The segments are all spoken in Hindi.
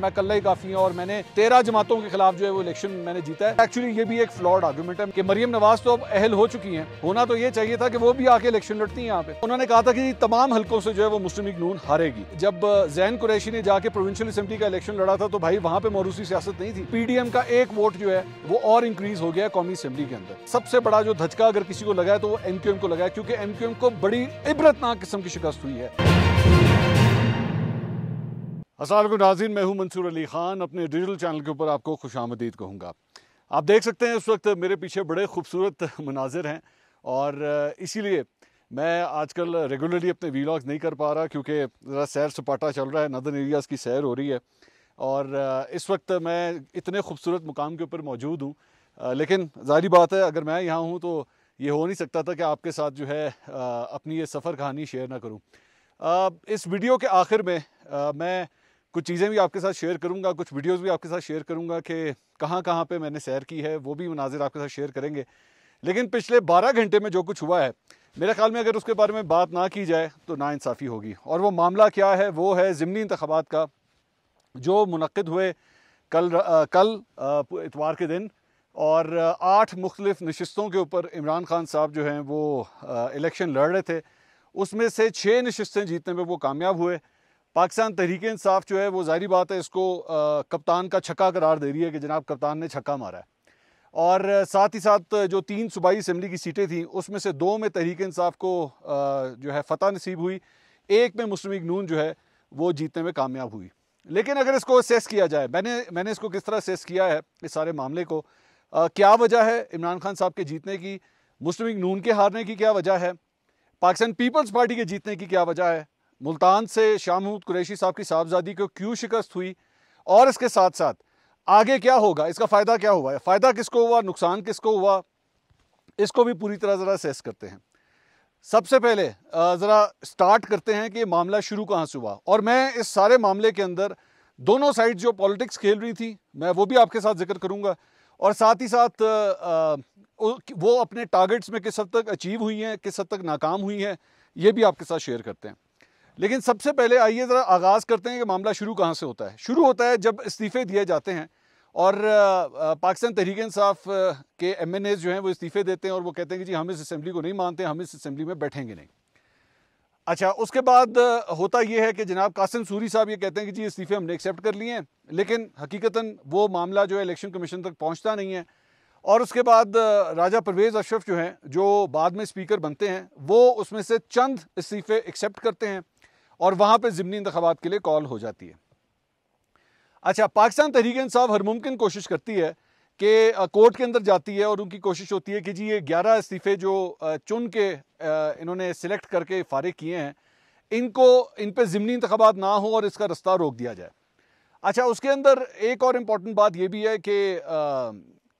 मैं कल ही काफ़ी हूँ और मैंने तेरह जमातों के खिलाफ जो है वो इलेक्शन मैंने जीता है एक्चुअली ये भी एक फ्लॉड आर्ग्यूमेंट है कि मरियम नवाज तो अब अहल हो चुकी हैं होना तो ये चाहिए था कि वो भी आके इलेक्शन लड़ती हैं यहाँ पे उन्होंने कहा था कि तमाम हल्कों से जो है वो मुस्लिम लीग नून हारेगी जब जैन कुरैशी ने जाके प्रोविंशियल असेंबली का इलेक्शन लड़ा था तो भाई वहाँ पे मौरूसी सियासत नहीं थी पीडीएम का एक वोट जो है वो और इंक्रीज हो गया कौमी असेंबली के अंदर सबसे बड़ा जो धचका अगर किसी को लगा है तो वो एम को लगा है क्योंकि एम को बड़ी इबरतनाक किस्म की शिकस्त हुई है असल नाजिन मैं हूं मंसूर अली ख़ान अपने डिजिटल चैनल के ऊपर आपको खुश आमदीद कहूँगा आप देख सकते हैं इस वक्त मेरे पीछे बड़े खूबसूरत मनाजिर हैं और इसीलिए मैं आजकल रेगुलरली अपने वीलॉग्स नहीं कर पा रहा क्योंकि ज़रा सैर सपाटा चल रहा है नदर एरियाज़ की सैर हो रही है और इस वक्त मैं इतने खूबसूरत मुकाम के ऊपर मौजूद हूँ लेकिन जारी बात है अगर मैं यहाँ हूँ तो ये हो नहीं सकता था कि आपके साथ जो है अपनी ये सफ़र कहानी शेयर ना करूँ इस वीडियो के आखिर में मैं कुछ चीज़ें भी आपके साथ शेयर करूँगा कुछ वीडियोस भी आपके साथ शेयर करूँगा कि कहाँ कहाँ पे मैंने सैर की है वो भी मनाजिर आपके साथ शेयर करेंगे लेकिन पिछले 12 घंटे में जो कुछ हुआ है मेरे ख्याल में अगर उसके बारे में बात ना की जाए तो नाानसाफ़ी होगी और वो मामला क्या है वो है ज़मनी इंतबात का जो मनद हुए कल आ, कल इतवार के दिन और आठ मुख्तलिफ नशस्तों के ऊपर इमरान खान साहब जो हैं वो इलेक्शन लड़ रहे थे उसमें से छः नशस्तें जीतने में वो कामयाब हुए पाकिस्तान तहरीक इंसाफ जो है वो ज़ाहरी बात है इसको कप्तान का छक्का करार दे रही है कि जनाब कप्तान ने छक्का मारा है और साथ ही साथ जो तीन सूबाई असम्बली की सीटें थी उसमें से दो में तहरीक इंसाफ को जो है फतह नसीब हुई एक में मुस्लिम नून जो है वो जीतने में कामयाब हुई लेकिन अगर इसको असेस किया जाए मैंने मैंने इसको किस तरह असेस किया है इस सारे मामले को आ, क्या वजह है इमरान खान साहब के जीतने की मुस्लिम नून के हारने की क्या वजह है पाकिस्तान पीपल्स पार्टी के जीतने की क्या वजह है मुल्तान से शाह महमूद कुरैशी साहब की साहबजादी को क्यों शिकस्त हुई और इसके साथ साथ आगे क्या होगा इसका फ़ायदा क्या हुआ है फ़ायदा किसको हुआ नुकसान किसको हुआ इसको भी पूरी तरह ज़रा सेस करते हैं सबसे पहले ज़रा स्टार्ट करते हैं कि मामला शुरू कहाँ से हुआ और मैं इस सारे मामले के अंदर दोनों साइड जो पॉलिटिक्स खेल रही थी मैं वो भी आपके साथ जिक्र करूँगा और साथ ही साथ वो अपने टारगेट्स में किस हद तक अचीव हुई हैं किस हद तक नाकाम हुई हैं ये भी आपके साथ शेयर करते हैं लेकिन सबसे पहले आइए ज़रा आगाज़ करते हैं कि मामला शुरू कहाँ से होता है शुरू होता है जब इस्तीफ़े दिए जाते हैं और पाकिस्तान तहरीक इंसाफ के एम एन एज़ जो हैं वो इस्तीफ़े देते हैं और वो कहते हैं कि जी हम इस असम्बली को नहीं मानते हम इस असम्बली में बैठेंगे नहीं अच्छा उसके बाद होता यह है कि जनाब कासिम सूरी साहब ये कहते हैं कि जी इस्तीफ़े हमने एक्सेप्ट कर लिए हैं लेकिन हकीकता वो मामला जो है इलेक्शन कमीशन तक पहुँचता नहीं है और उसके बाद राजा परवेज़ अशरफ जो हैं जो बाद में स्पीकर बनते हैं वो उसमें से चंद इस्तीफ़े एक्सेप्ट करते हैं और वहां पर जिमनी इंतबात के लिए कॉल हो जाती है अच्छा पाकिस्तान तहरीक इंसाफ हर मुमकिन कोशिश करती है कि कोर्ट के अंदर जाती है और उनकी कोशिश होती है कि जी ये ग्यारह इस्तीफ़े जो चुन के इन्होंने सिलेक्ट करके फारिग किए हैं इनको इन पर ज़मनी इंतबात ना हो और इसका रास्ता रोक दिया जाए अच्छा उसके अंदर एक और इम्पॉर्टेंट बात यह भी है कि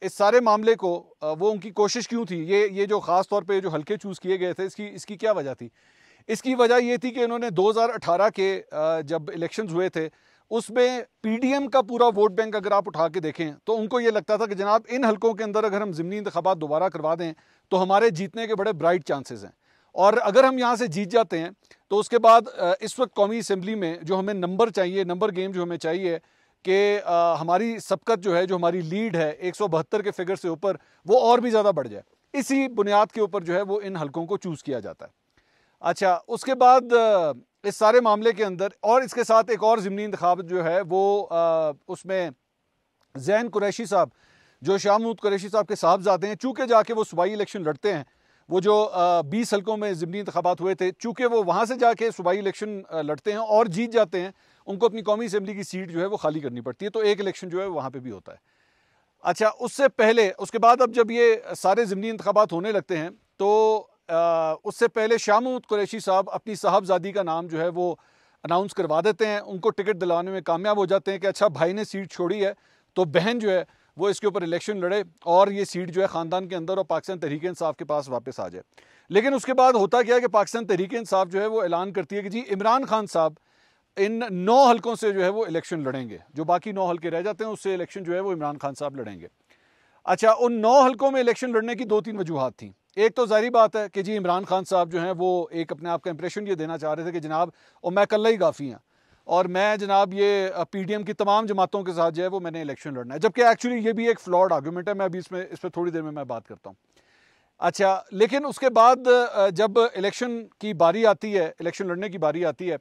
इस सारे मामले को वो उनकी कोशिश क्यों थी ये ये जो ख़ास तौर पर जो हल्के चूज़ किए गए थे इसकी इसकी क्या वजह थी इसकी वजह ये थी कि इन्होंने 2018 के जब इलेक्शन हुए थे उसमें पीडीएम का पूरा वोट बैंक अगर आप उठा के देखें तो उनको ये लगता था कि जनाब इन हलकों के अंदर अगर हम ज़मनी इंतबात दोबारा करवा दें तो हमारे जीतने के बड़े ब्राइट चांसेस हैं और अगर हम यहाँ से जीत जाते हैं तो उसके बाद इस वक्त कौमी असम्बली में जो हमें नंबर चाहिए नंबर गेम जो हमें चाहिए कि हमारी सबकत जो है जो हमारी लीड है एक सौ बहत्तर के फिगर से ऊपर वो और भी ज़्यादा बढ़ जाए इसी बुनियाद के ऊपर जो है वो इन हलकों को चूज़ किया जाता है अच्छा उसके बाद इस सारे मामले के अंदर और इसके साथ एक और ज़मनी इंतब जो है वो उसमें जैन कुरैशी साहब जो शाहमूद कुरैशी साहब के साहबजादे हैं चूँकि जाके वो सूबाई इलेक्शन लड़ते हैं वो जो बीस हल्कों में ज़मनी इंतबात हुए थे चूँकि वो वहाँ से जाके सूबाई इलेक्शन लड़ते हैं और जीत जाते हैं उनको अपनी कौमी असम्बली की सीट जो है वो खाली करनी पड़ती है तो एक इलेक्शन जो है वहाँ पर भी होता है अच्छा उससे पहले उसके बाद अब जब ये सारे ज़मनी इंतबात होने लगते हैं तो आ, उससे पहले श्याम महमूद कुरैशी साहब अपनी साहबजादी का नाम जो है वो अनाउंस करवा देते हैं उनको टिकट दिलाने में कामयाब हो जाते हैं कि अच्छा भाई ने सीट छोड़ी है तो बहन जो है वो इसके ऊपर इलेक्शन लड़े और ये सीट जो है ख़ानदान के अंदर और पाकिस्तान तहरीक इंसाफ के पास वापस आ जाए लेकिन उसके बाद होता क्या है कि पाकिस्तान तहरीक इंसाफ जो है वो ऐलान करती है कि जी इमरान खान साहब इन नौ हलकों से जो है वो इलेक्शन लड़ेंगे जो बाकी नौ हल्के रह जाते हैं उससे इलेक्शन जो है वो इमरान खान साहब लड़ेंगे अच्छा उन नौ हलकों में इलेक्शन लड़ने की दो तीन वजूहत थी एक तो ज़ाहरी बात है कि जी इमरान खान साहब जो हैं वो एक अपने आप का इंप्रेशन ये देना चाह रहे थे कि जनाब और मैं कल ही काफ़ी हैं और मैं जनाब ये पीडीएम की तमाम जमातों के साथ जो है वो मैंने इलेक्शन लड़ना है जबकि एक्चुअली ये भी एक फ्लॉड आर्ग्यूमेंट है मैं अभी इसमें इस पर थोड़ी देर में मैं बात करता हूँ अच्छा लेकिन उसके बाद जब इलेक्शन की बारी आती है इलेक्शन लड़ने की बारी आती है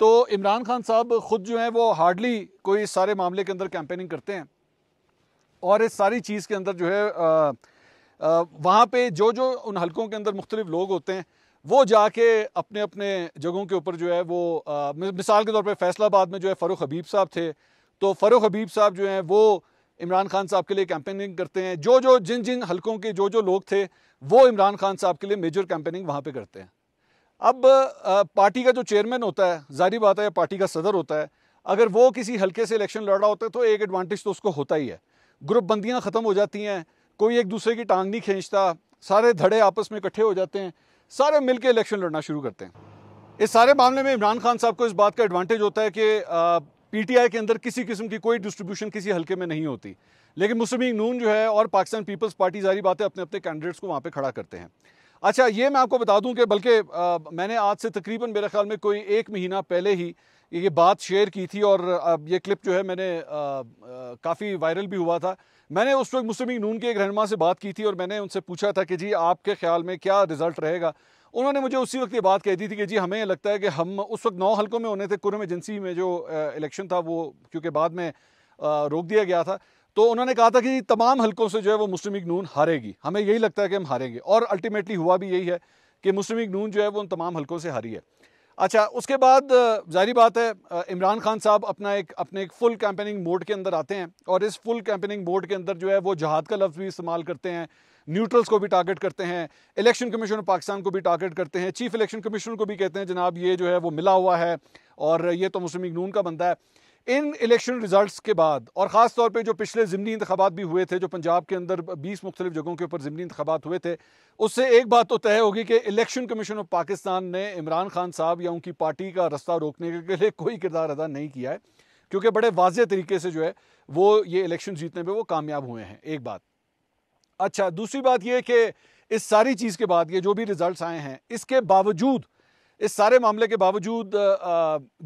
तो इमरान खान साहब ख़ुद जो हैं वो हार्डली कोई सारे मामले के अंदर कैंपेनिंग करते हैं और इस सारी चीज़ के अंदर जो है वहाँ पे जो जो उन हलकों के अंदर मुख्तलिफ लोग होते हैं वो जाके अपने अपने जगहों के ऊपर जो है वो आ, मिसाल के तौर पे फैसलाबाद में जो है फ़रूख हबीब साहब थे तो फ़रूख हबीब साहब जो हैं वो इमरान खान साहब के लिए कैंपेनिंग करते हैं जो जो जिन जिन हलकों के जो जो लोग थे वो इमरान खान साहब के लिए मेजर कैंपेनिंग वहाँ पर करते हैं अब आ, पार्टी का जो चेयरमैन होता है जारी बात है पार्टी का सदर होता है अगर वो किसी हल्के से इलेक्शन लड़ रहा होता है तो एक एडवांटेज तो उसको होता ही है ग्रुप ख़त्म हो जाती हैं कोई एक दूसरे की टांग नहीं खींचता सारे धड़े आपस में इकट्ठे हो जाते हैं सारे मिलकर इलेक्शन लड़ना शुरू करते हैं इस सारे मामले में इमरान खान साहब को इस बात का एडवांटेज होता है कि पीटीआई के अंदर किसी किस्म की कोई डिस्ट्रीब्यूशन किसी हल्के में नहीं होती लेकिन मुस्लिम लीग नून जो है और पाकिस्तान पीपल्स पार्टी जारी बातें अपने अपने कैंडिडेट्स को वहाँ पर खड़ा करते हैं अच्छा ये मैं आपको बता दूं कि बल्कि मैंने आज से तकरीबन मेरे ख्याल में कोई एक महीना पहले ही ये बात शेयर की थी और अब ये क्लिप जो है मैंने काफ़ी वायरल भी हुआ था मैंने उस वक्त मुस्लिम नून के एक रहनमा से बात की थी और मैंने उनसे पूछा था कि जी आपके ख्याल में क्या रिज़ल्ट रहेगा उन्होंने मुझे उसी वक्त ये बात कह दी थी कि जी हमें लगता है कि हम उस वक्त नौ हलकों में होने थे कुरम एजेंसी में जो इलेक्शन था वो क्योंकि बाद में रोक दिया गया था तो उन्होंने कहा था कि तमाम हलकों से जो है वो मुस्लिम नून हारेगी हमें यही लगता है कि हम हारेंगे और अल्टीमेटली हुआ भी यही है कि मुस्लिम नून जो है वो उन तमाम हलकों से हारी है अच्छा उसके बाद जारी बात है इमरान खान साहब अपना एक अपने एक फुल कैंपेनिंग मोड के अंदर आते हैं और इस फुल कैंपेनिंग मोड के अंदर जो है वो जहाद का लफ्ज़ भी इस्तेमाल करते हैं न्यूट्रल्स को भी टारगेट करते हैं इलेक्शन कमीशन ऑफ पाकिस्तान को भी टारगेट करते हैं चीफ इलेक्शन कमीशन को भी कहते हैं जनाब ये जो है वो मिला हुआ है और ये तो मुस्लिम नून का बंदा है इन इलेक्शन रिजल्ट के बाद और ख़ास तौर पर जो पिछले ज़िमनी इंतबात भी हुए थे जो पंजाब के अंदर बीस मुख्तलिफ जगहों के ऊपर ज़िमनी इंतबात हुए थे उससे एक बात तो तय होगी कि इलेक्शन कमीशन ऑफ पाकिस्तान ने इमरान खान साहब या उनकी पार्टी का रास्ता रोकने के लिए कोई किरदार अदा नहीं किया है क्योंकि बड़े वाज तरीके से जो है वो ये इलेक्शन जीतने में वो कामयाब हुए हैं एक बात अच्छा दूसरी बात यह कि इस सारी चीज़ के बाद ये जो भी रिज़ल्ट आए हैं इसके बावजूद इस सारे मामले के बावजूद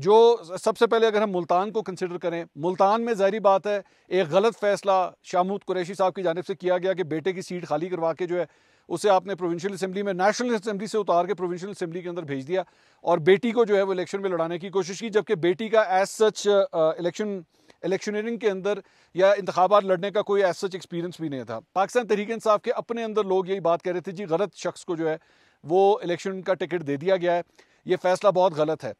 जो सबसे पहले अगर हम मुल्तान को कंसिडर करें मुल्तान में जहरी बात है एक गलत फ़ैसला शाहमूद कुरैशी साहब की जानब से किया गया कि बेटे की सीट खाली करवा के जो है उसे आपने प्रोविंशियल असम्बली में नेशनल असम्बली से उतार के प्रोविंशियल असम्बली के अंदर भेज दिया और बेटी को जो है वो इलेक्शन में लड़ाने की कोशिश की जबकि बेटी का एज सच इलेक्शन इलेक्शनरिंग के अंदर या इंतबात लड़ने का कोई एज सच एक्सपीरियंस भी नहीं था पाकिस्तान तहरीक इंसाफ के अपने अंदर लोग यही बात कह रहे थे जी गलत शख्स को जो है वो इलेक्शन का टिकट दे दिया गया है ये फैसला बहुत गलत है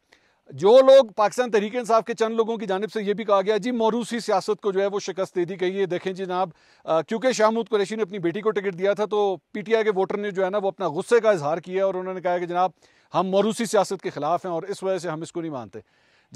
जो लोग पाकिस्तान तहरीक इंसाफ के चंद लोगों की जानब से ये भी कहा गया जी मौरूसी सियासत को जो है वो शिकस्त दे दी गई है देखें जी जनाब क्योंकि शाहमूद कुरैशी ने अपनी बेटी को टिकट दिया था तो पीटीआई के वोटर ने जो है ना वो अपना गुस्से का इजहार किया और उन्होंने कहा कि जनाब हम मौरूसी सियासत के खिलाफ हैं और इस वजह से हम इसको नहीं मानते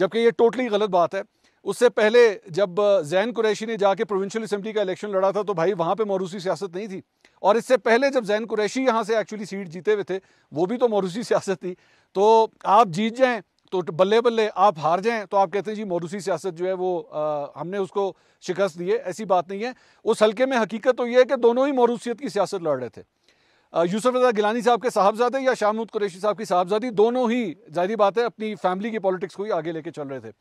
जबकि ये टोटली गलत बात है उससे पहले जब जैन कुरैशी ने जाके प्रोविंशियल असम्बली का इलेक्शन लड़ा था तो भाई वहाँ पे मौरूसी सियासत नहीं थी और इससे पहले जब जैन कुरैशी यहाँ से एक्चुअली सीट जीते हुए थे वो भी तो मौरूसी सियासत थी तो आप जीत जाएँ तो बल्ले बल्ले आप हार जाएं तो आप कहते हैं जी मौरूसी सियासत जो है वो आ, हमने उसको शिकस्त दी है ऐसी बात नहीं है उस हल्के में हकीकत तो ये है कि दोनों ही मौरूसीत की सियासत लड़ रहे थे यूसुफ रजा गिलानी साहब के साहबजादे या शाहमूद कुरैशी साहब की साहबजादी दोनों ही जारी बात है अपनी फैमिली की पॉलिटिक्स को ही आगे लेके चल रहे थे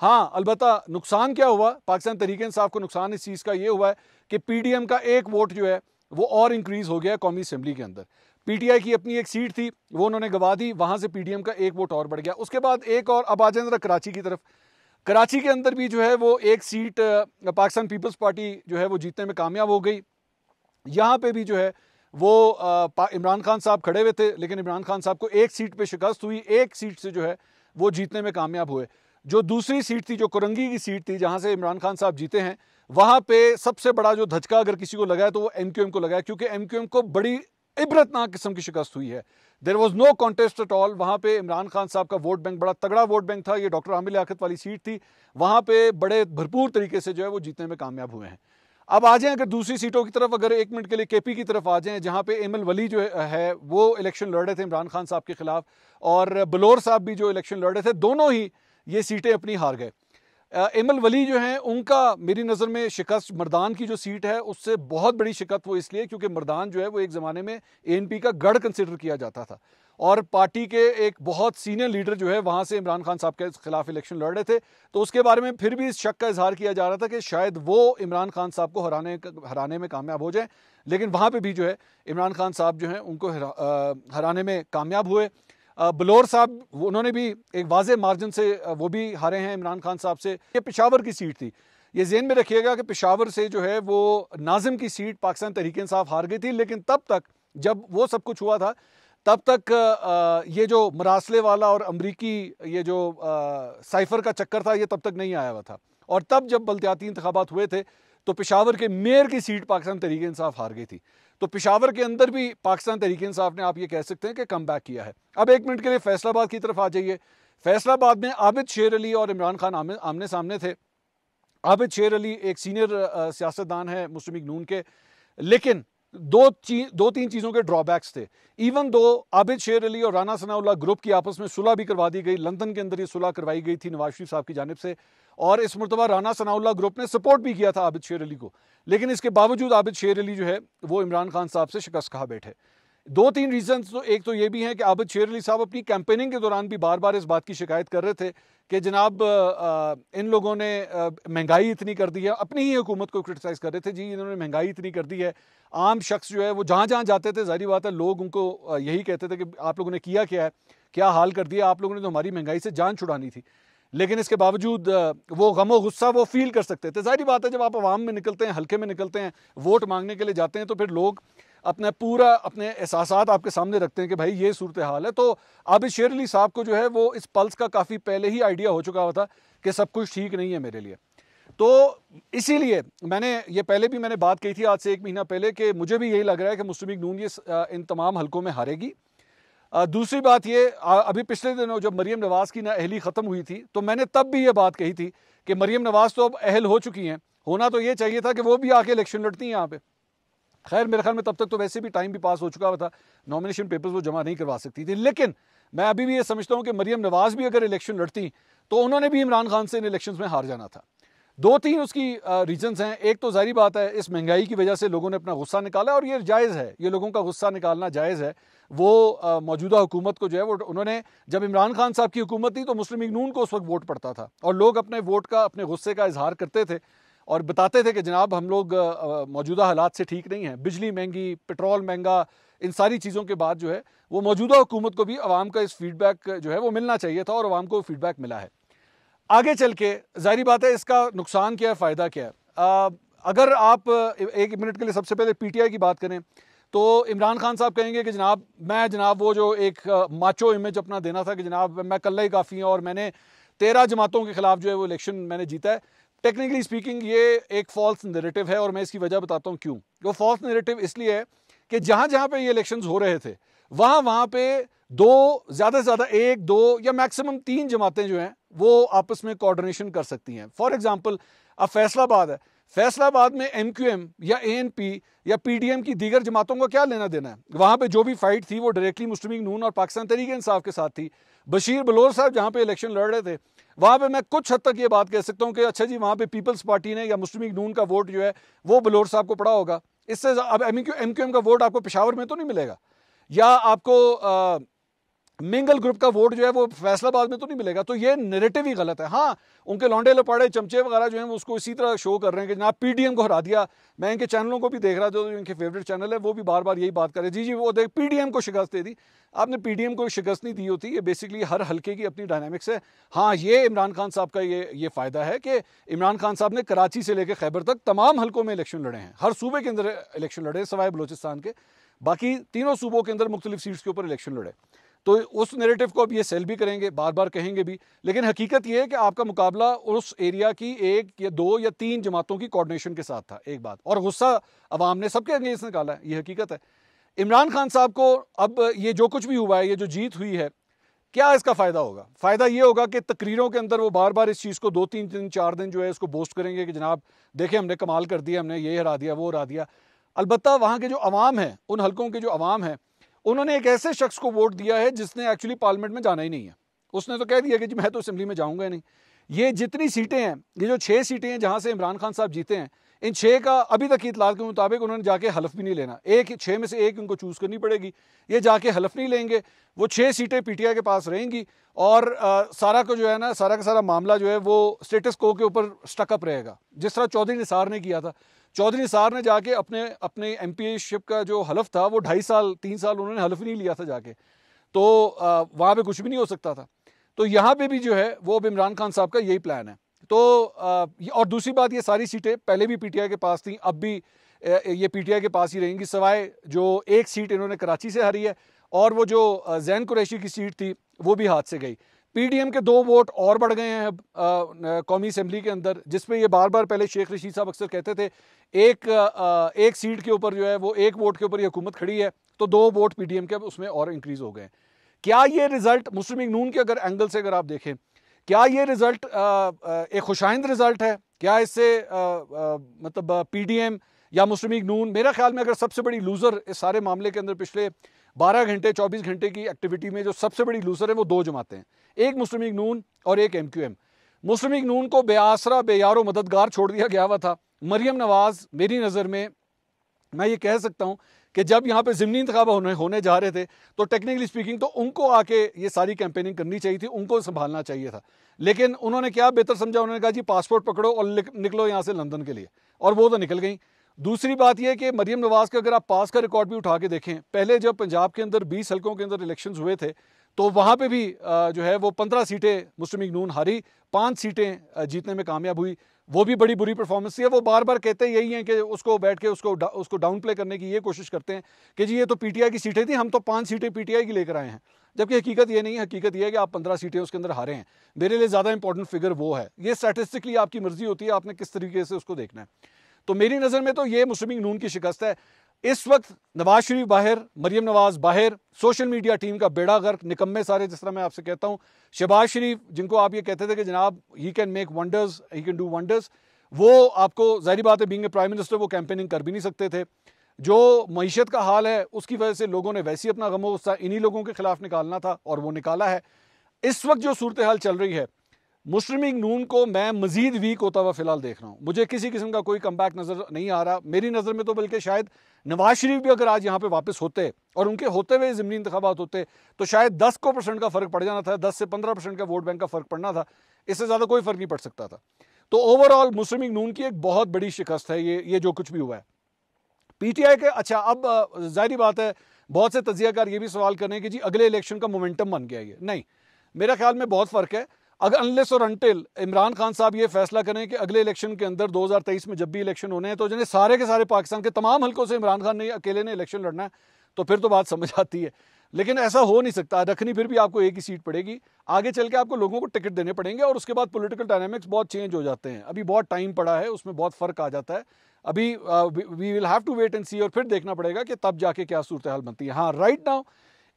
हाँ अलबत् नुकसान क्या हुआ पाकिस्तान तरीके इंसाफ को नुकसान इस चीज़ का ये हुआ है कि पी डी एम का एक वोट जो है वो और इंक्रीज़ हो गया है कौमी असम्बली के अंदर पी टी आई की अपनी एक सीट थी वो उन्होंने गवा दी वहाँ से पी डी एम का एक वोट और बढ़ गया उसके बाद एक और अब आ जाए कराची की तरफ कराची के अंदर भी जो है वो एक सीट पाकिस्तान पीपल्स पार्टी जो है वो जीतने में कामयाब हो गई यहाँ पे भी जो है वो इमरान खान साहब खड़े हुए थे लेकिन इमरान खान साहब को एक सीट पे शिकस्त हुई एक सीट से जो है वो जीतने में कामयाब हुए जो दूसरी सीट थी जो कुरंगी की सीट थी जहाँ से इमरान खान साहब जीते हैं वहाँ पे सबसे बड़ा जो धचका अगर किसी को लगा है तो वो एम को लगा है क्योंकि एम को बड़ी इबरतनाक किस्म की शिकस्त हुई है there was no contest at all वहाँ पे इमरान खान साहब का वोट बैंक बड़ा तगड़ा वोट बैंक था ये डॉक्टर आमिल आखिर वाली सीट थी वहाँ पे बड़े भरपूर तरीके से जो है वो जीतने में कामयाब हुए हैं अब आ जाएं अगर दूसरी सीटों की तरफ अगर एक मिनट के लिए केपी की तरफ आ जाएं जहाँ पे एम एल वली जो है वो इलेक्शन लड़ रहे थे इमरान खान साहब के खिलाफ और बलोर साहब भी जो इलेक्शन लड़ रहे थे दोनों ही ये सीटें अपनी हार गए एम एल वली जो हैं उनका मेरी नज़र में शिकस्त मर्दान की जो सीट है उससे बहुत बड़ी शिकस्त वो इसलिए क्योंकि मर्दान जो है वो एक ज़माने में एन पी का गढ़ कंसिडर किया जाता था और पार्टी के एक बहुत सीनियर लीडर जो है वहाँ से इमरान खान साहब के खिलाफ इलेक्शन लड़ रहे थे तो उसके बारे में फिर भी इस शक का इजहार किया जा रहा था कि शायद वो इमरान खान साहब को हराने हराने में कामयाब हो जाए लेकिन वहाँ पर भी जो है इमरान खान साहब जो हैं उनको हराने में कामयाब हुए बलोर साहब उन्होंने भी एक वाज मार्जिन से वो भी हारे हैं इमरान खान साहब से ये पिशावर की सीट थी ये जेन में रखिएगा कि पिशावर से जो है वो नाजिम की सीट पाकिस्तान तहरीक इंसाफ हार गई थी लेकिन तब तक जब वो सब कुछ हुआ था तब तक ये जो मरासले वाला और अमरीकी ये जो साइफर का चक्कर था ये तब तक नहीं आया हुआ था और तब जब बल्दियाती इंतबात हुए थे तो पिशावर के मेयर की सीट पाकिस्तान तरीके इंसाफ हार गई थी तो पिशावर के अंदर भी पाकिस्तान तहरीक इंसाफ ने आप ये कह सकते हैं कि कम बैक किया है अब एक मिनट के लिए फैसलाबाद की तरफ आ जाइए फैसलाबाद में आबिद शेर अली और इमरान खान आमने सामने थे आबिद शेर अली एक सीनियर सियासतदान है मुस्लिम नून के लेकिन दो ची दो तीन चीज़ों के ड्रॉबैक्स थे इवन दो आबिद शेर अली और राना सनाउल्ला ग्रुप की आपस में सुलह भी करवा दी गई लंदन के अंदर ये सुलह करवाई गई थी नवाज शरीफ साहब की जानब से और इस मरतबा राना सनाउल्ला ग्रुप ने सपोर्ट भी किया था आबिद शेर अली को लेकिन इसके बावजूद आबिद शेर अली जो है वो इमरान खान साहब से शिकस्त कहा बैठे दो तीन रीजन तो एक तो ये भी हैं कि आबद शेर अली साहब अपनी कैंपेनिंग के दौरान भी बार बार इस बात की शिकायत कर रहे थे कि जनाब इन लोगों ने महंगाई इतनी कर दी है अपनी ही हुकूमत को क्रिटिसाइज़ कर रहे थे जी इन्होंने महंगाई इतनी कर दी है आम शख्स जो है वो जहाँ जहाँ जाते थे जारी बात है लोग उनको यही कहते थे कि आप लोगों ने किया क्या है क्या हाल कर दिया आप लोगों ने तो हमारी महंगाई से जान छुड़ानी थी लेकिन इसके बावजूद वो गम गुस्सा वो फील कर सकते थे जारी बात है जब आप आवाम में निकलते हैं हल्के में निकलते हैं वोट मांगने के लिए जाते हैं तो फिर लोग अपना पूरा अपने एहसास आपके सामने रखते हैं कि भाई ये सूरत हाल है तो आबिद शेर अली साहब को जो है वो इस पल्स का काफ़ी पहले ही आइडिया हो चुका हुआ था कि सब कुछ ठीक नहीं है मेरे लिए तो इसीलिए मैंने ये पहले भी मैंने बात कही थी आज से एक महीना पहले कि मुझे भी यही लग रहा है कि मुस्लिम लीग नून ये इन तमाम हलकों में हारेगी दूसरी बात ये अभी पिछले दिनों जब मरीम नवाज़ की ना अहली ख़त्म हुई थी तो मैंने तब भी ये बात कही थी कि मरीम नवाज़ तो अब अहल हो चुकी हैं होना तो ये चाहिए था कि वो भी आके इलेक्शन लड़ती हैं यहाँ पर खैर मेरे ख्याल में तब तक तो वैसे भी टाइम भी पास हो चुका था नॉमिनेशन पेपर्स वो जमा नहीं करवा सकती थी लेकिन मैं अभी भी ये समझता हूँ कि मरीम नवाज़ भी अगर इलेक्शन लड़ती तो उन्होंने भी इमरान खान से इन इलेक्शन में हार जाना था दो तीन उसकी रीजन हैं एक तो जारी बात है इस महंगाई की वजह से लोगों ने अपना गुस्सा निकाला और ये जायज़ है ये लोगों का गुस्सा निकालना जायज़ है वो मौजूदा हुकूमत को जो है वो उन्होंने जब इमरान खान साहब की हुकूमत थी तो मुस्लिम इगनून को उस वक्त वोट पड़ता था और लोग अपने वोट का अपने गुस्से का इजहार करते थे और बताते थे कि जनाब हम लोग मौजूदा हालात से ठीक नहीं हैं बिजली महंगी पेट्रोल महंगा इन सारी चीज़ों के बाद जो है वो मौजूदा हुकूमत को भी आवाम का इस फीडबैक जो है वो मिलना चाहिए था और आवाम को फीडबैक मिला है आगे चल के जाहरी बात है इसका नुकसान क्या है फ़ायदा क्या है अगर आप एक मिनट के लिए सबसे पहले पी की बात करें तो इमरान खान साहब कहेंगे कि जनाब मैं जनाब वो जो एक माचो इमेज अपना देना था कि जनाब मैं कल्ला ही काफ़ी हूँ और मैंने तेरह जमातों के खिलाफ जो है वो इलेक्शन मैंने जीता है टेक्निकली स्पीकिंग ये एक फॉल्स नेरेटिव है और मैं इसकी वजह बताता हूँ क्यों वो फॉल्स नेरेटिव इसलिए है कि जहाँ जहाँ पे ये इलेक्शंस हो रहे थे वहाँ वहाँ पे दो ज़्यादा से ज़्यादा एक दो या मैक्सिमम तीन जमातें जो हैं वो आपस में कोऑर्डिनेशन कर सकती हैं फॉर एग्जांपल अब फैसलाबाद है फैसलाबाद में एम क्यू एम या ए एन पी या पी डी एम की दीगर जमातों का क्या लेना देना है वहाँ पर जो भी फाइट थी वो डायरेक्टली मुस्लिम नून और पाकिस्तान तरीके इंसाफ के साथ थी बशीर बलोर साहब जहाँ पे इलेक्शन लड़ रहे थे वहाँ पे मैं कुछ हद तक ये बात कह सकता हूँ कि अच्छा जी वहाँ पे पीपल्स पार्टी ने या मुस्लिम नून का वोट जो है वो बलोर साहब को पड़ा होगा इससे अब M Q M Q M का वोट आपको पिशावर में तो नहीं मिलेगा या आपको आ, मिंगल ग्रुप का वोट जो है वो फैसलाबाद में तो नहीं मिलेगा तो ये नेरेटिव ही गलत है हाँ उनके लौंडे लपाड़े चमचे वगैरह जो है वो उसको इसी तरह शो कर रहे हैं कि डी पीडीएम को हरा दिया मैं इनके चैनलों को भी देख रहा था जो इनके फेवरेट चैनल है वो भी बार बार यही बात करें जी जी वो देख पीडीएम को शिकस्त दे दी आपने पीडीएम को शिकस्त नहीं दी होती ये बेसिकली हर हल्के की अपनी डायनामिक्स है हाँ ये इमरान खान साहब का ये ये फ़ायदा है कि इमरान खान साहब ने कराची से लेकर खैबर तक तमाम हल्कों में इलेक्शन लड़े हैं हर सूबे के अंदर इलेक्शन लड़े सवाए बलोचिस्तान के बाकी तीनों सूबों के अंदर मुख्तलिफ सीट्स के ऊपर इलेक्शन लड़े तो उस नेरेटिव को अब ये सेल भी करेंगे बार बार कहेंगे भी लेकिन हकीकत ये है कि आपका मुकाबला उस एरिया की एक या दो या तीन जमातों की कोऑर्डिनेशन के साथ था एक बात और गुस्सा अवाम ने सबके अंगेज निकाला है ये हकीकत है इमरान खान साहब को अब ये जो कुछ भी हुआ है ये जो जीत हुई है क्या इसका फ़ायदा होगा फ़ायदा ये होगा कि तकरीरों के अंदर वो बार बार इस चीज़ को दो तीन दिन चार दिन जो है इसको बोस्ट करेंगे कि जनाब देखें हमने कमाल कर दिया हमने ये हरा दिया वो हरा दिया अलबत् वहाँ के जो अवाम हैं उन हलकों के जो अवाम हैं उन्होंने एक ऐसे शख्स को वोट दिया है जिसने एक्चुअली पार्लियामेंट में जाना ही नहीं है उसने तो कह दिया कि जी मैं तो असेंबली में जाऊंगा नहीं ये जितनी सीटें हैं ये जो छः सीटें हैं जहाँ से इमरान खान साहब जीते हैं इन छः का अभी तक की के मुताबिक उन्होंने जाके हलफ भी नहीं लेना एक छः में से एक उनको चूज़ करनी पड़ेगी ये जाके हलफ नहीं लेंगे वो छः सीटें पीटीआई के पास रहेंगी और आ, सारा को जो है ना सारा का सारा मामला जो है वो स्टेटस को के ऊपर स्टकअप रहेगा जिस तरह चौधरी निसार ने किया था चौधरी सार ने जाके अपने अपने एम शिप का जो हलफ था वो ढाई साल तीन साल उन्होंने हलफ नहीं लिया था जाके तो वहाँ पे कुछ भी नहीं हो सकता था तो यहाँ पे भी जो है वो अब इमरान खान साहब का यही प्लान है तो आ, और दूसरी बात ये सारी सीटें पहले भी पी के पास थी अब भी ये पी के पास ही रहेंगी सवाए जो एक सीट इन्होंने कराची से हारी है और वो जो जैन कुरैशी की सीट थी वो भी हाथ से गई पीडीएम के दो वोट और बढ़ गए हैं अब कौमी असम्बली के अंदर जिसमें ये बार बार पहले शेख रशीद साहब अक्सर कहते थे एक आ, एक सीट के ऊपर जो है वो एक वोट के ऊपर ये हुकूमत खड़ी है तो दो वोट पीडीएम के अब उसमें और इंक्रीज हो गए हैं क्या ये रिजल्ट मुस्लिम नून के अगर एंगल से अगर आप देखें क्या ये रिजल्ट एक खुशाइंद रिजल्ट है क्या इससे मतलब पी या मुस्लिम नून मेरा ख्याल में अगर सबसे बड़ी लूज़र इस सारे मामले के अंदर पिछले 12 घंटे 24 घंटे की एक्टिविटी में जो सबसे बड़ी लूसर है वो दो जमाते हैं एक मुस्लिम लीग नून और एक M Q M Muslim league Noon को बेआसरा बेयारो मददगार छोड़ दिया गया हुआ था मरियम नवाज़ मेरी नज़र में मैं ये कह सकता हूँ कि जब यहाँ पे जिमनी इंतखा होने होने जा रहे थे तो टेक्निकली स्पीकिंग तो उनको आके ये सारी कैंपेनिंग करनी चाहिए थी उनको संभालना चाहिए था लेकिन उन्होंने क्या बेहतर समझा उन्होंने कहा जी पासपोर्ट पकड़ो और निकलो यहाँ से लंदन के लिए और वो तो निकल गई दूसरी बात यह कि मरियम नवाज़ का अगर आप पास का रिकॉर्ड भी उठा के देखें पहले जब पंजाब के अंदर बीस हल्कों के अंदर इलेक्शन हुए थे तो वहाँ पे भी जो है वो पंद्रह सीटें मुस्लिम लीग नून हारी पांच सीटें जीतने में कामयाब हुई वो भी बड़ी बुरी परफॉर्मेंस थी वो बार बार कहते यही हैं कि उसको बैठ के उसको डा, उसको डाउन प्ले करने की ये कोशिश करते हैं कि जी ये तो पीटीआई की सीटें थी हम तो पांच सीटें पीटीआई की लेकर आए हैं जबकि हकीकत ये नहीं है हकीकत ये है कि आप पंद्रह सीटें उसके अंदर हारे हैं मेरे लिए ज़्यादा इंपॉर्टेंट फिगर वो है ये स्टैटिस्टिकली आपकी मर्जी होती है आपने किस तरीके से उसको देखना है तो मेरी नज़र में तो ये मुस्लिम नून की शिकस्त है इस वक्त नवाज शरीफ बाहर मरियम नवाज बाहर सोशल मीडिया टीम का बेड़ा गर्क निकम्मे सारे जिस तरह मैं आपसे कहता हूँ शहबाज शरीफ जिनको आप ये कहते थे कि जनाब he can make wonders he can do wonders वो आपको जाहिर बात है बींग प्राइम मिनिस्टर वो कैंपेनिंग कर भी नहीं सकते थे जो मीशत का हाल है उसकी वजह से लोगों ने वैसे ही अपना गमोसा इन्हीं लोगों के खिलाफ निकालना था और वो निकाला है इस वक्त जो सूरत हाल चल रही है मुस्लिम लीग नून को मैं मज़ीद वीक होता हुआ फिलहाल देख रहा हूँ मुझे किसी किस्म का कोई कम बैक नज़र नहीं आ रहा मेरी नज़र में तो बल्कि शायद नवाज शरीफ भी अगर आज यहाँ पे वापस होते और उनके होते हुए ज़मनी इंतबात होते तो शायद दस को परसेंट का फ़र्क पड़ जाना था दस से पंद्रह परसेंट का वोट बैंक का फ़र्क पड़ना था इससे ज़्यादा कोई फ़र्क नहीं पड़ सकता था तो ओवरऑल मुस्लिम लीग नून की एक बहुत बड़ी शिकस्त है ये ये जो कुछ भी हुआ है पी टी आई के अच्छा अब जाहरी बात है बहुत से तजियाकार ये भी सवाल करें कि जी अगले इलेक्शन का मोमेंटम बन गया ये नहीं मेरा ख्याल में बहुत फ़र्क है अगर अनलेस और अनटिल इमरान खान साहब ये फैसला करें कि अगले इलेक्शन के अंदर 2023 में जब भी इलेक्शन होने हैं तो जिन्हें सारे के सारे पाकिस्तान के तमाम हल्कों से इमरान खान ने अकेले ने इलेक्शन लड़ना है तो फिर तो बात समझ आती है लेकिन ऐसा हो नहीं सकता रखनी फिर भी आपको एक ही सीट पड़ेगी आगे चल के आपको लोगों को टिकट देने पड़ेंगे और उसके बाद पोलिटिकल डायनेमिक्स बहुत चेंज हो जाते हैं अभी बहुत टाइम पड़ा है उसमें बहुत फ़र्क आ जाता है अभी we will have to wait and see और फिर देखना पड़ेगा कि तब जाके क्या सूरत हाल बनती है हाँ राइट नाउ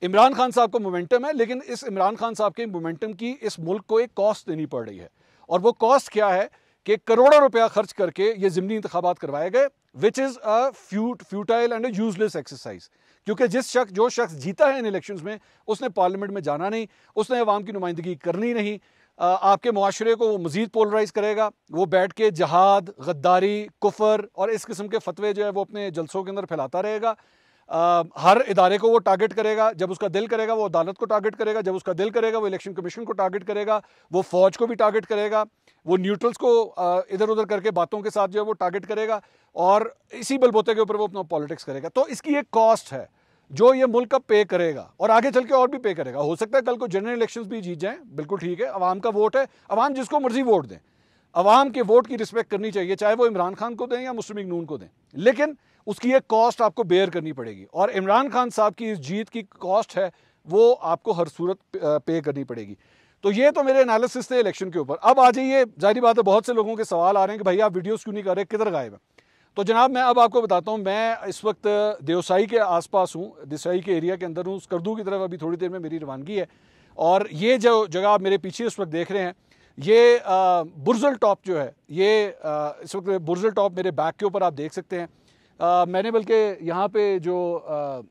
इमरान खान साहब का मोमेंटम है लेकिन इस इमरान खान साहब के मोमेंटम की इस मुल्क को एक कॉस्ट देनी पड़ रही है और वो कॉस्ट क्या है कि करोड़ों रुपया खर्च करके ये ज़मनी इंतबात करवाए गए विच इज़ अ फ्यूट फ्यूटाइल एंड यूजलेस एक्सरसाइज क्योंकि जिस शख्स जो शख्स जीता है इन इलेक्शन में उसने पार्लियामेंट में जाना नहीं उसने अवाम की नुमाइंदगी करनी नहीं आपके माशरे को वो मज़ीद पोलराइज करेगा वो बैठ के जहाद गद्दारी कुफर और इस किस्म के फतवे जो है वो अपने जलसों के अंदर फैलाता रहेगा आ, हर इदारे को वो टारगेट करेगा जब उसका दिल करेगा वो अदालत को टारगेट करेगा जब उसका दिल करेगा वो इलेक्शन कमीशन को टारगेट करेगा वो फौज को भी टारगेट करेगा वो न्यूट्रल्स को इधर उधर करके बातों के साथ जो है वो टारगेट करेगा और इसी बलबोते के ऊपर वो अपना पॉलिटिक्स करेगा तो इसकी एक कॉस्ट है जो ये मुल्क अब पे करेगा और आगे चल के और भी पे करेगा हो सकता है कल को जनरल इलेक्शंस भी जीत जाएं बिल्कुल ठीक है अवाम का वोट है अवाम जिसको मर्जी वोट दें अवाम के वोट की रिस्पेक्ट करनी चाहिए चाहे वो इमरान खान को दें या मुस्लिम नून को दें लेकिन उसकी एक कॉस्ट आपको बेयर करनी पड़ेगी और इमरान खान साहब की इस जीत की कॉस्ट है वो आपको हर सूरत पे करनी पड़ेगी तो ये तो मेरे एनालिसिस थे इलेक्शन के ऊपर अब आ जाइए जाहिर बात है बहुत से लोगों के सवाल आ रहे हैं कि भाई आप वीडियोस क्यों नहीं कर रहे किधर गायब हैं तो जनाब मैं अब आपको बताता हूँ मैं इस वक्त देवसाई के आसपास हूँ देसाई के एरिया के अंदर हूँ स्कर्दू की तरफ अभी थोड़ी देर में मेरी रवानगी है और ये जो जगह आप मेरे पीछे इस वक्त देख रहे हैं ये बुरजल टॉप जो है ये इस वक्त बुरजल टॉप मेरे बैक के ऊपर आप देख सकते हैं आ, मैंने बल्कि यहाँ पे जो आ,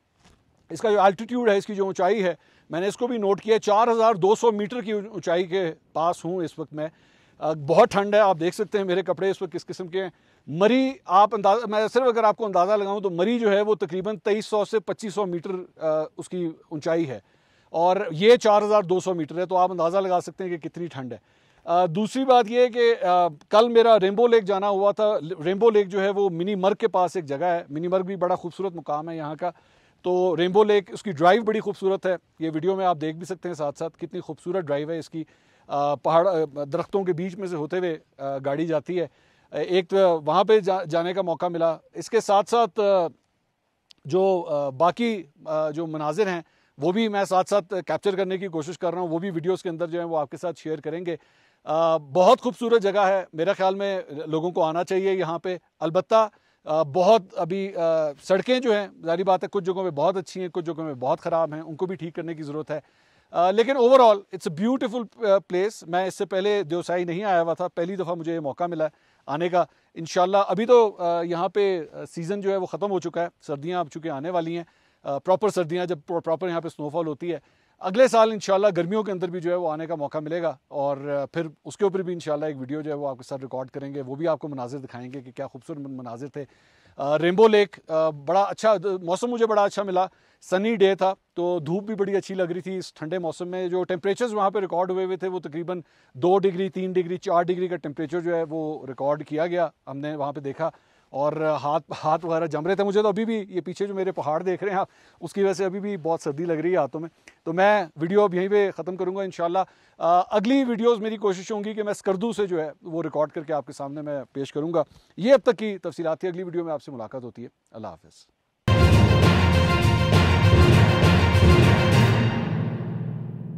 इसका जो अल्टीट्यूड है इसकी जो ऊंचाई है मैंने इसको भी नोट किया 4,200 मीटर की ऊंचाई के पास हूँ इस वक्त मैं आ, बहुत ठंड है आप देख सकते हैं मेरे कपड़े इस वक्त किस किस्म के हैं मरी आप अंदाजा मैं सिर्फ अगर आपको अंदाज़ा लगाऊँ तो मरी जो है वो तकरीबन 2300 से 2500 मीटर आ, उसकी ऊंचाई है और ये 4,200 मीटर है तो आप अंदाज़ा लगा सकते हैं कि कितनी ठंड है दूसरी बात यह कि कल मेरा रेमबो लेक जाना हुआ था रेमबो लेक जो है वो मिनी मर्ग के पास एक जगह है मिनी मर्ग भी बड़ा खूबसूरत मुकाम है यहाँ का तो रेमबो लेक उसकी ड्राइव बड़ी खूबसूरत है ये वीडियो में आप देख भी सकते हैं साथ साथ कितनी खूबसूरत ड्राइव है इसकी पहाड़ दरख्तों के बीच में से होते हुए गाड़ी जाती है एक तो वहाँ पर जा, जाने का मौका मिला इसके साथ साथ जो बाकी जो मनाजिर हैं वो भी मैं साथ साथ कैप्चर करने की कोशिश कर रहा हूँ वो भी वीडियोस के अंदर जो है वो आपके साथ शेयर करेंगे बहुत खूबसूरत जगह है मेरे ख्याल में लोगों को आना चाहिए यहाँ पे अलबत् बहुत अभी सड़कें जो हैं जारी बात है कुछ जगहों में बहुत अच्छी हैं कुछ जगहों में बहुत ख़राब हैं उनको भी ठीक करने की ज़रूरत है आ, लेकिन overall it's a beautiful place मैं इससे पहले देवसाई नहीं आया हुआ था पहली दफ़ा मुझे ये मौका मिला है आने का इन अभी तो यहाँ पे सीज़न जो है वो ख़त्म हो चुका है सर्दियाँ अब चूँकि आने वाली हैं प्रॉपर सर्दियाँ जब प्रॉपर यहाँ पे स्नोफॉल होती है अगले साल इंशाल्लाह गर्मियों के अंदर भी जो है वो आने का मौका मिलेगा और फिर उसके ऊपर भी इंशाल्लाह एक वीडियो जो है वो आपके साथ रिकॉर्ड करेंगे वो भी आपको मनाजिर दिखाएंगे कि क्या खूबसूरत मनाजिर थे रेनबो लेक बड़ा अच्छा मौसम मुझे बड़ा अच्छा मिला सनी डे था तो धूप भी बड़ी अच्छी लग रही थी इस ठंडे मौसम में जो टेम्परेचर्स वहाँ पर रिकॉर्ड हुए हुए थे वो तकरीबन दो डिग्री तीन डिग्री चार डिग्री का टेम्परेचर जो है वो रिकॉर्ड किया गया हमने वहाँ पर देखा और हाथ हाथ वगैरह जम रहे थे मुझे तो अभी भी ये पीछे जो मेरे पहाड़ देख रहे हैं आप उसकी वजह से अभी भी बहुत सर्दी लग रही है हाथों में तो मैं वीडियो अब यहीं पे ख़त्म करूँगा इन अगली वीडियोस मेरी कोशिश होंगी कि मैं स्कर्दू से जो है वो रिकॉर्ड करके आपके सामने मैं पेश करूँगा ये अब तक की तफसीत थी अगली वीडियो में आपसे मुलाकात होती है अल्लाह हाफ़